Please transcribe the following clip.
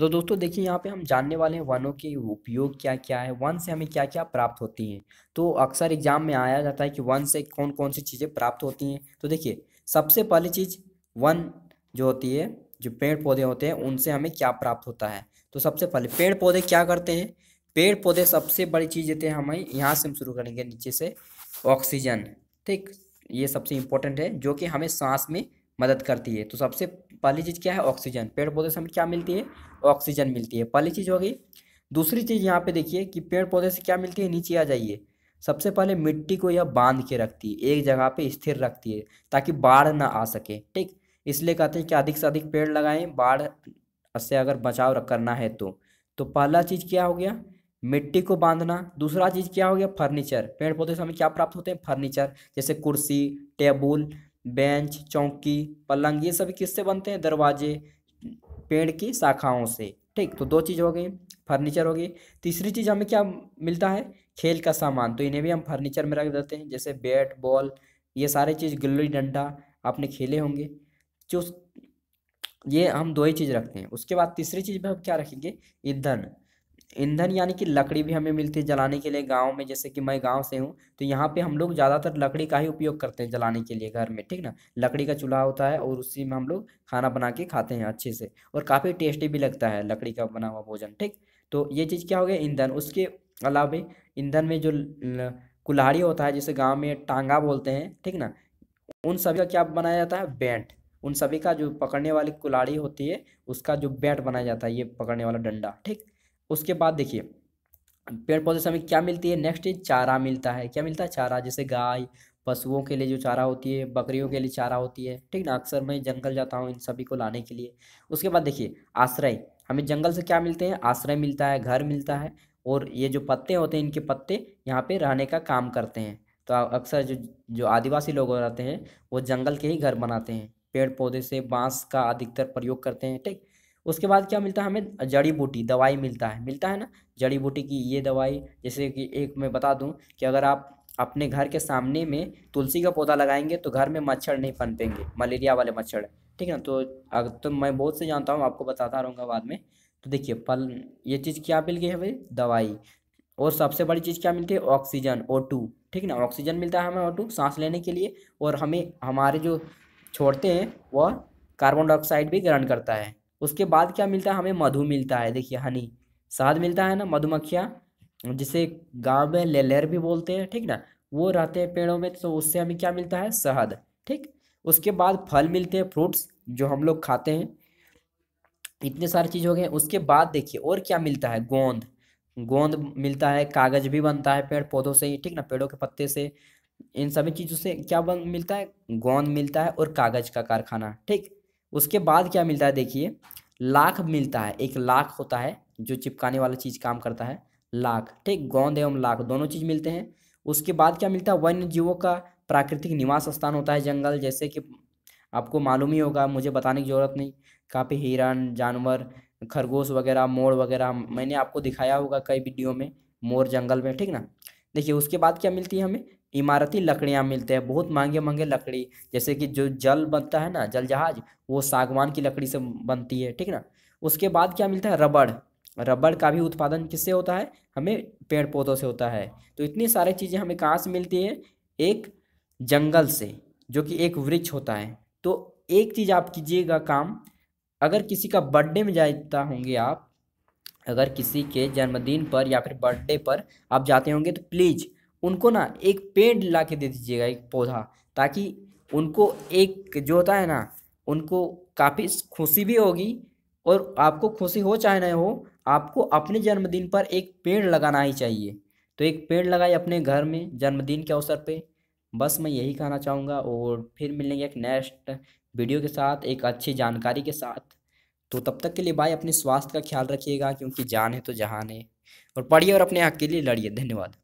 तो दोस्तों देखिए यहाँ पे हम जानने वाले हैं वनों के उपयोग क्या क्या है वन से हमें क्या क्या प्राप्त होती हैं तो अक्सर एग्जाम में आया जाता है कि वन से कौन कौन सी चीज़ें प्राप्त होती हैं तो देखिए सबसे पहली चीज़ वन जो होती है जो पेड़ पौधे होते हैं उनसे हमें क्या प्राप्त होता है तो सबसे पहले पेड़ पौधे क्या करते हैं पेड़ पौधे सबसे बड़ी चीज़ देते हैं हमें यहाँ से हम शुरू करेंगे नीचे से ऑक्सीजन ठीक ये सबसे इम्पोर्टेंट है जो कि हमें सांस में मदद करती है तो सबसे पहली चीज़ क्या है ऑक्सीजन पेड़ पौधे से हमें क्या मिलती है ऑक्सीजन मिलती है पहली चीज़ हो गई दूसरी चीज़ यहाँ पे देखिए कि पेड़ पौधे से क्या मिलती है नीचे आ जाइए सबसे पहले मिट्टी को यह बांध के रखती है एक जगह पे स्थिर रखती है ताकि बाढ़ ना आ सके ठीक इसलिए कहते हैं कि अधिक से अधिक पेड़ लगाएं बाढ़ से अगर बचाव करना है तो तो पहला चीज़ क्या हो गया मिट्टी को बांधना दूसरा चीज़ क्या हो गया फर्नीचर पेड़ पौधे से हमें क्या प्राप्त होते हैं फर्नीचर जैसे कुर्सी टेबल बेंच चौकी पलंग ये सभी किससे बनते हैं दरवाजे पेड़ की शाखाओं से ठीक तो दो चीज़ हो गई फर्नीचर हो गई तीसरी चीज़ हमें क्या मिलता है खेल का सामान तो इन्हें भी हम फर्नीचर में रख देते हैं जैसे बैट बॉल ये सारे चीज़ गुल्ली डंडा आपने खेले होंगे जो ये हम दो ही चीज़ रखते हैं उसके बाद तीसरी चीज़ में हम क्या रखेंगे ईंधन ईंधन यानी कि लकड़ी भी हमें मिलती है जलाने के लिए गांव में जैसे कि मैं गांव से हूँ तो यहाँ पे हम लोग ज़्यादातर लकड़ी का ही उपयोग करते हैं जलाने के लिए घर में ठीक ना लकड़ी का चूल्हा होता है और उसी में हम लोग खाना बना के खाते हैं अच्छे से और काफ़ी टेस्टी भी लगता है लकड़ी का बना हुआ भोजन ठीक तो ये चीज़ क्या हो गया ईंधन उसके अलावा ईंधन में जो कुल्हाड़ी होता है जैसे गाँव में टांगा बोलते हैं ठीक ना उन सभी का क्या बनाया जाता है बैंट उन सभी का जो पकड़ने वाली कुल्हाड़ी होती है उसका जो बैट बनाया जाता है ये पकड़ने वाला डंडा ठीक उसके बाद देखिए पेड़ पौधे से हमें क्या मिलती है नेक्स्ट इज चारा मिलता है क्या मिलता है चारा जैसे गाय पशुओं के लिए जो चारा होती है बकरियों के लिए चारा होती है ठीक ना अक्सर मैं जंगल जाता हूँ इन सभी को लाने के लिए उसके बाद देखिए आश्रय हमें जंगल से क्या मिलते हैं आश्रय मिलता है घर मिलता है और ये जो पत्ते होते हैं इनके पत्ते यहाँ पे रहने का काम करते हैं तो अक्सर जो जो आदिवासी लोग रहते हैं वो जंगल के ही घर बनाते हैं पेड़ पौधे से बांस का अधिकतर प्रयोग करते हैं ठीक उसके बाद क्या मिलता है हमें जड़ी बूटी दवाई मिलता है मिलता है ना जड़ी बूटी की ये दवाई जैसे कि एक मैं बता दूँ कि अगर आप अपने घर के सामने में तुलसी का पौधा लगाएंगे तो घर में मच्छर नहीं पनपेंगे मलेरिया वाले मच्छर ठीक है ना तो अगर तो मैं बहुत से जानता हूँ आपको बताता रहूँगा बाद में तो देखिए पल ये चीज़ क्या मिल गई है भाई दवाई और सबसे बड़ी चीज़ क्या मिलती है ऑक्सीजन ओ टू ठीक ना ऑक्सीजन मिलता है हमें ओ टू सांस लेने के लिए और हमें हमारे जो छोड़ते हैं वह कार्बन डाइऑक्साइड भी ग्रहण करता है उसके बाद क्या मिलता है हमें मधु मिलता है देखिए हनी शहद मिलता है ना मधुमक्खियाँ जिसे गांव में लेलेर भी बोलते हैं ठीक ना वो रहते हैं पेड़ों में तो उससे हमें क्या मिलता है शहद ठीक उसके बाद फल मिलते हैं फ्रूट्स जो हम लोग खाते हैं इतने सारी चीज़ हो गए उसके बाद देखिए और क्या मिलता है गोंद गोंद मिलता है कागज़ भी बनता है पेड़ पौधों से ही ठीक ना पेड़ों के पत्ते से इन सभी चीज़ों से क्या बन मिलता है गोंद मिलता है और कागज़ का कारखाना ठीक उसके बाद क्या मिलता है देखिए लाख मिलता है एक लाख होता है जो चिपकाने वाला चीज़ काम करता है लाख ठीक गोंद एवं लाख दोनों चीज़ मिलते हैं उसके बाद क्या मिलता है वन्य जीवों का प्राकृतिक निवास स्थान होता है जंगल जैसे कि आपको मालूम ही होगा मुझे बताने की ज़रूरत नहीं काफ़ी हिरण जानवर खरगोश वगैरह मोर वगैरह मैंने आपको दिखाया होगा कई वीडियो में मोर जंगल में ठीक ना देखिए उसके बाद क्या मिलती है हमें इमारती लकड़ियाँ मिलते हैं बहुत महंगे महंगे लकड़ी जैसे कि जो जल बनता है ना जल जहाज वो सागवान की लकड़ी से बनती है ठीक ना उसके बाद क्या मिलता है रबड़ रबड़ का भी उत्पादन किससे होता है हमें पेड़ पौधों से होता है तो इतनी सारी चीज़ें हमें कहाँ से मिलती है एक जंगल से जो कि एक वृक्ष होता है तो एक चीज़ आप कीजिएगा काम अगर किसी का बर्थडे में जाता होंगे आप अगर किसी के जन्मदिन पर या फिर बर्थडे पर आप जाते होंगे तो प्लीज़ उनको ना एक पेड़ ला के दे दीजिएगा एक पौधा ताकि उनको एक जो होता है ना उनको काफ़ी खुशी भी होगी और आपको खुशी हो चाहे ना हो आपको अपने जन्मदिन पर एक पेड़ लगाना ही चाहिए तो एक पेड़ लगाए अपने घर में जन्मदिन के अवसर पे बस मैं यही कहना चाहूँगा और फिर मिलेंगे एक नेक्स्ट वीडियो के साथ एक अच्छी जानकारी के साथ तो तब तक के लिए भाई अपने स्वास्थ्य का ख्याल रखिएगा क्योंकि जान है तो जहान है और पढ़िए और अपने हक के लिए लड़िए धन्यवाद